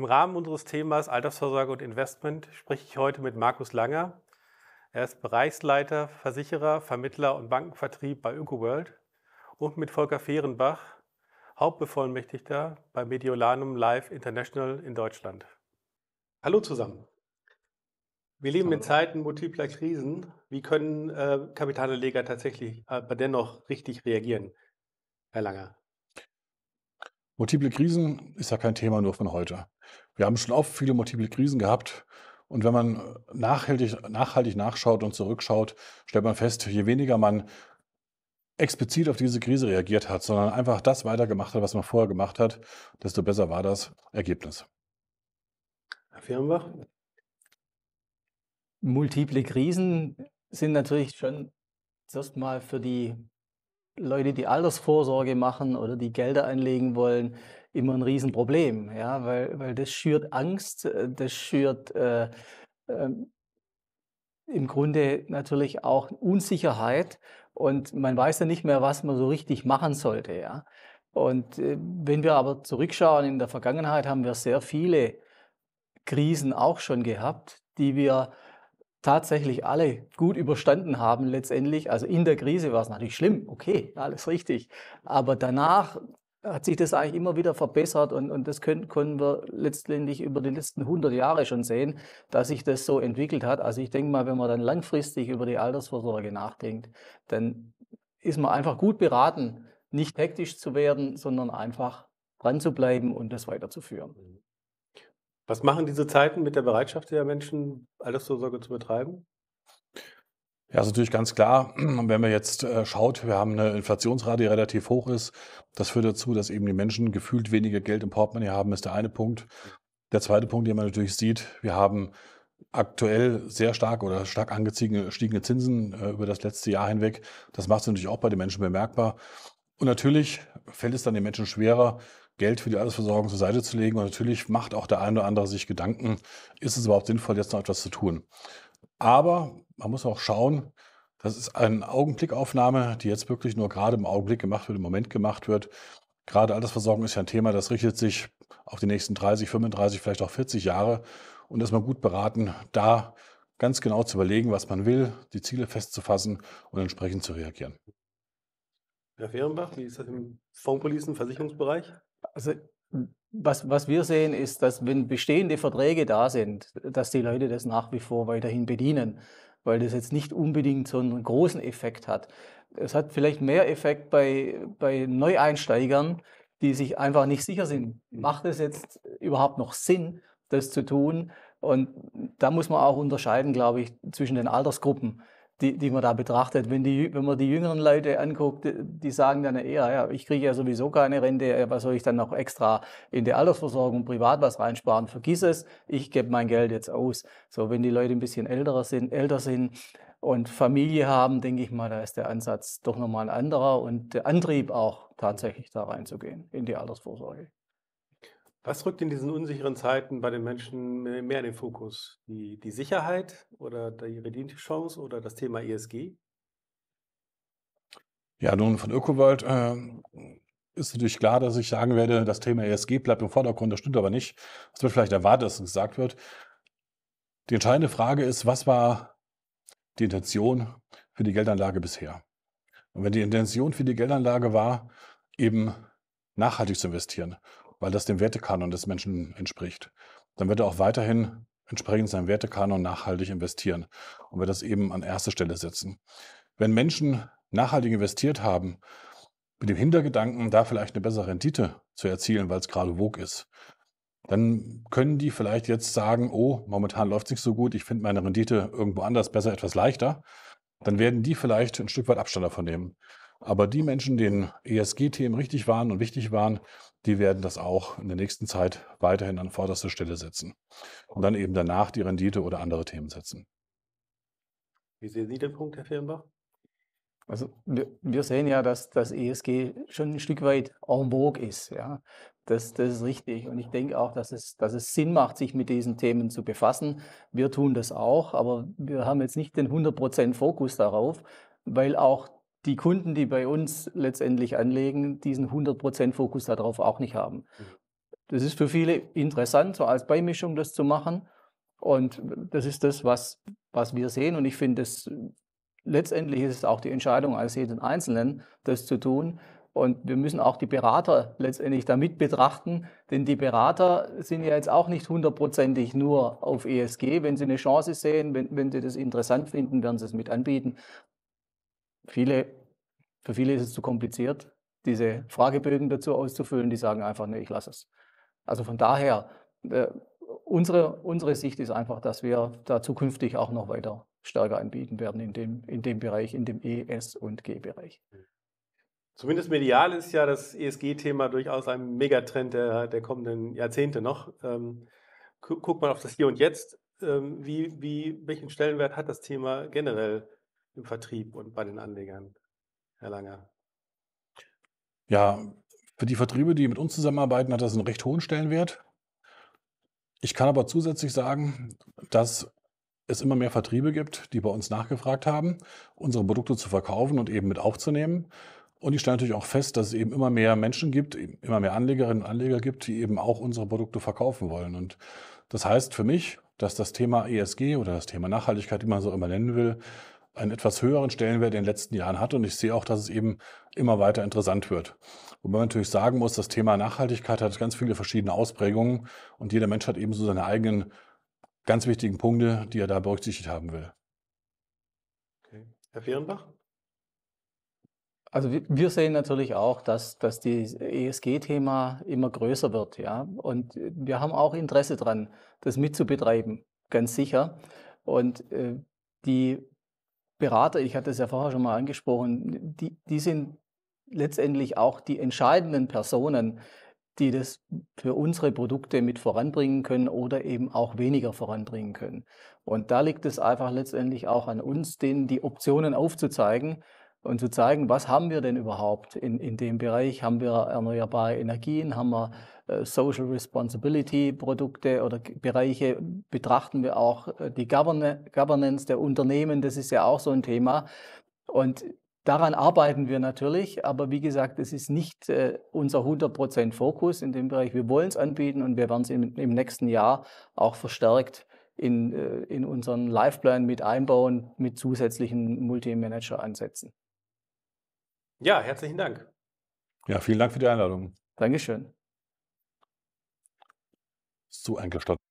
Im Rahmen unseres Themas Altersvorsorge und Investment spreche ich heute mit Markus Langer. Er ist Bereichsleiter, Versicherer, Vermittler und Bankenvertrieb bei ÖkoWorld und mit Volker Fehrenbach, Hauptbevollmächtigter bei Mediolanum Live International in Deutschland. Hallo zusammen. Wir leben Hallo. in Zeiten multipler Krisen. Wie können äh, Kapitalanleger tatsächlich aber äh, dennoch richtig reagieren, Herr Langer? Multiple Krisen ist ja kein Thema nur von heute. Wir haben schon oft viele multiple Krisen gehabt. Und wenn man äh, nachhaltig, nachhaltig nachschaut und zurückschaut, stellt man fest, je weniger man explizit auf diese Krise reagiert hat, sondern einfach das weitergemacht hat, was man vorher gemacht hat, desto besser war das Ergebnis. Herr Firmenbach? Multiple Krisen sind natürlich schon zuerst mal für die Leute, die Altersvorsorge machen oder die Gelder einlegen wollen, immer ein Riesenproblem, ja, weil, weil das schürt Angst, äh, das schürt äh, äh, im Grunde natürlich auch Unsicherheit und man weiß ja nicht mehr, was man so richtig machen sollte, ja. Und äh, wenn wir aber zurückschauen, in der Vergangenheit haben wir sehr viele Krisen auch schon gehabt, die wir tatsächlich alle gut überstanden haben letztendlich. Also in der Krise war es natürlich schlimm, okay, alles richtig. Aber danach hat sich das eigentlich immer wieder verbessert und, und das können, können wir letztendlich über die letzten 100 Jahre schon sehen, dass sich das so entwickelt hat. Also ich denke mal, wenn man dann langfristig über die Altersvorsorge nachdenkt, dann ist man einfach gut beraten, nicht hektisch zu werden, sondern einfach dran zu bleiben und das weiterzuführen. Mhm. Was machen diese Zeiten mit der Bereitschaft der Menschen, Altersvorsorge zu betreiben? Ja, ist natürlich ganz klar, wenn man jetzt äh, schaut, wir haben eine Inflationsrate, die relativ hoch ist. Das führt dazu, dass eben die Menschen gefühlt weniger Geld im Portemonnaie haben, ist der eine Punkt. Der zweite Punkt, den man natürlich sieht, wir haben aktuell sehr stark oder stark angestiegene Zinsen äh, über das letzte Jahr hinweg. Das macht es natürlich auch bei den Menschen bemerkbar. Und natürlich fällt es dann den Menschen schwerer, Geld für die Altersversorgung zur Seite zu legen. Und natürlich macht auch der eine oder andere sich Gedanken, ist es überhaupt sinnvoll, jetzt noch etwas zu tun. Aber man muss auch schauen, das ist eine Augenblickaufnahme, die jetzt wirklich nur gerade im Augenblick gemacht wird, im Moment gemacht wird. Gerade Altersversorgung ist ja ein Thema, das richtet sich auf die nächsten 30, 35, vielleicht auch 40 Jahre. Und ist man gut beraten, da ganz genau zu überlegen, was man will, die Ziele festzufassen und entsprechend zu reagieren. Herr Fehrenbach, wie ist das im Fondspolisen, Versicherungsbereich? Also was, was wir sehen, ist, dass wenn bestehende Verträge da sind, dass die Leute das nach wie vor weiterhin bedienen, weil das jetzt nicht unbedingt so einen großen Effekt hat. Es hat vielleicht mehr Effekt bei, bei Neueinsteigern, die sich einfach nicht sicher sind, macht es jetzt überhaupt noch Sinn, das zu tun? Und da muss man auch unterscheiden, glaube ich, zwischen den Altersgruppen die, die man da betrachtet. Wenn, die, wenn man die jüngeren Leute anguckt, die sagen dann eher, ja, ich kriege ja sowieso keine Rente, was soll ich dann noch extra in die Altersversorgung privat was reinsparen? Vergiss es, ich gebe mein Geld jetzt aus. So, wenn die Leute ein bisschen älterer sind, älter sind und Familie haben, denke ich mal, da ist der Ansatz doch nochmal ein anderer und der Antrieb auch tatsächlich da reinzugehen in die Altersvorsorge. Was rückt in diesen unsicheren Zeiten bei den Menschen mehr in den Fokus? Die, die Sicherheit oder die Renditechance oder das Thema ESG? Ja, nun von Ökowald äh, ist natürlich klar, dass ich sagen werde, das Thema ESG bleibt im Vordergrund. Das stimmt aber nicht. Es wird vielleicht erwartet, dass es gesagt wird. Die entscheidende Frage ist, was war die Intention für die Geldanlage bisher? Und wenn die Intention für die Geldanlage war, eben nachhaltig zu investieren weil das dem Wertekanon des Menschen entspricht, dann wird er auch weiterhin entsprechend seinem Wertekanon nachhaltig investieren und wird das eben an erste Stelle setzen. Wenn Menschen nachhaltig investiert haben, mit dem Hintergedanken, da vielleicht eine bessere Rendite zu erzielen, weil es gerade vogue ist, dann können die vielleicht jetzt sagen, oh, momentan läuft es nicht so gut, ich finde meine Rendite irgendwo anders besser, etwas leichter dann werden die vielleicht ein Stück weit Abstand davon nehmen. Aber die Menschen, denen ESG-Themen richtig waren und wichtig waren, die werden das auch in der nächsten Zeit weiterhin an vorderster Stelle setzen und dann eben danach die Rendite oder andere Themen setzen. Wie sehen Sie den Punkt, Herr Firnbach? Also wir, wir sehen ja, dass das ESG schon ein Stück weit en vogue ist. Ja. Das, das ist richtig. Und ich denke auch, dass es, dass es Sinn macht, sich mit diesen Themen zu befassen. Wir tun das auch, aber wir haben jetzt nicht den 100% Fokus darauf, weil auch die Kunden, die bei uns letztendlich anlegen, diesen 100% Fokus darauf auch nicht haben. Mhm. Das ist für viele interessant, so als Beimischung das zu machen. Und das ist das, was, was wir sehen. Und ich finde, letztendlich ist es auch die Entscheidung als jeden Einzelnen, das zu tun. Und wir müssen auch die Berater letztendlich damit betrachten, denn die Berater sind ja jetzt auch nicht hundertprozentig nur auf ESG. Wenn sie eine Chance sehen, wenn, wenn sie das interessant finden, werden sie es mit anbieten. Viele, für viele ist es zu kompliziert, diese Fragebögen dazu auszufüllen. Die sagen einfach, nee, ich lasse es. Also von daher, äh, unsere, unsere Sicht ist einfach, dass wir da zukünftig auch noch weiter stärker anbieten werden in dem, in dem Bereich, in dem ES- und G-Bereich. Mhm. Zumindest medial ist ja das ESG-Thema durchaus ein Megatrend der, der kommenden Jahrzehnte noch. Ähm, guckt man auf das Hier und Jetzt, ähm, wie, wie, welchen Stellenwert hat das Thema generell im Vertrieb und bei den Anlegern, Herr Langer? Ja, für die Vertriebe, die mit uns zusammenarbeiten, hat das einen recht hohen Stellenwert. Ich kann aber zusätzlich sagen, dass es immer mehr Vertriebe gibt, die bei uns nachgefragt haben, unsere Produkte zu verkaufen und eben mit aufzunehmen. Und ich stelle natürlich auch fest, dass es eben immer mehr Menschen gibt, immer mehr Anlegerinnen und Anleger gibt, die eben auch unsere Produkte verkaufen wollen. Und das heißt für mich, dass das Thema ESG oder das Thema Nachhaltigkeit, wie man es auch immer nennen will, einen etwas höheren Stellenwert in den letzten Jahren hat. Und ich sehe auch, dass es eben immer weiter interessant wird. Wobei man natürlich sagen muss, das Thema Nachhaltigkeit hat ganz viele verschiedene Ausprägungen und jeder Mensch hat eben so seine eigenen ganz wichtigen Punkte, die er da berücksichtigt haben will. Okay. Herr Fehrenbach? Also wir sehen natürlich auch, dass, dass das e ESG-Thema immer größer wird, ja. Und wir haben auch Interesse daran, das mitzubetreiben, ganz sicher. Und äh, die Berater, ich hatte es ja vorher schon mal angesprochen, die, die sind letztendlich auch die entscheidenden Personen, die das für unsere Produkte mit voranbringen können oder eben auch weniger voranbringen können. Und da liegt es einfach letztendlich auch an uns, denen die Optionen aufzuzeigen und zu zeigen, was haben wir denn überhaupt in, in dem Bereich? Haben wir erneuerbare Energien? Haben wir äh, Social Responsibility Produkte oder Bereiche? Betrachten wir auch äh, die Govern Governance der Unternehmen? Das ist ja auch so ein Thema. Und daran arbeiten wir natürlich, aber wie gesagt, es ist nicht äh, unser 100% Fokus in dem Bereich. Wir wollen es anbieten und wir werden es im, im nächsten Jahr auch verstärkt in, äh, in unseren Lifeplan mit einbauen, mit zusätzlichen Multi-Manager-Ansätzen. Ja, herzlichen Dank. Ja, vielen Dank für die Einladung. Dankeschön. So eingestattet.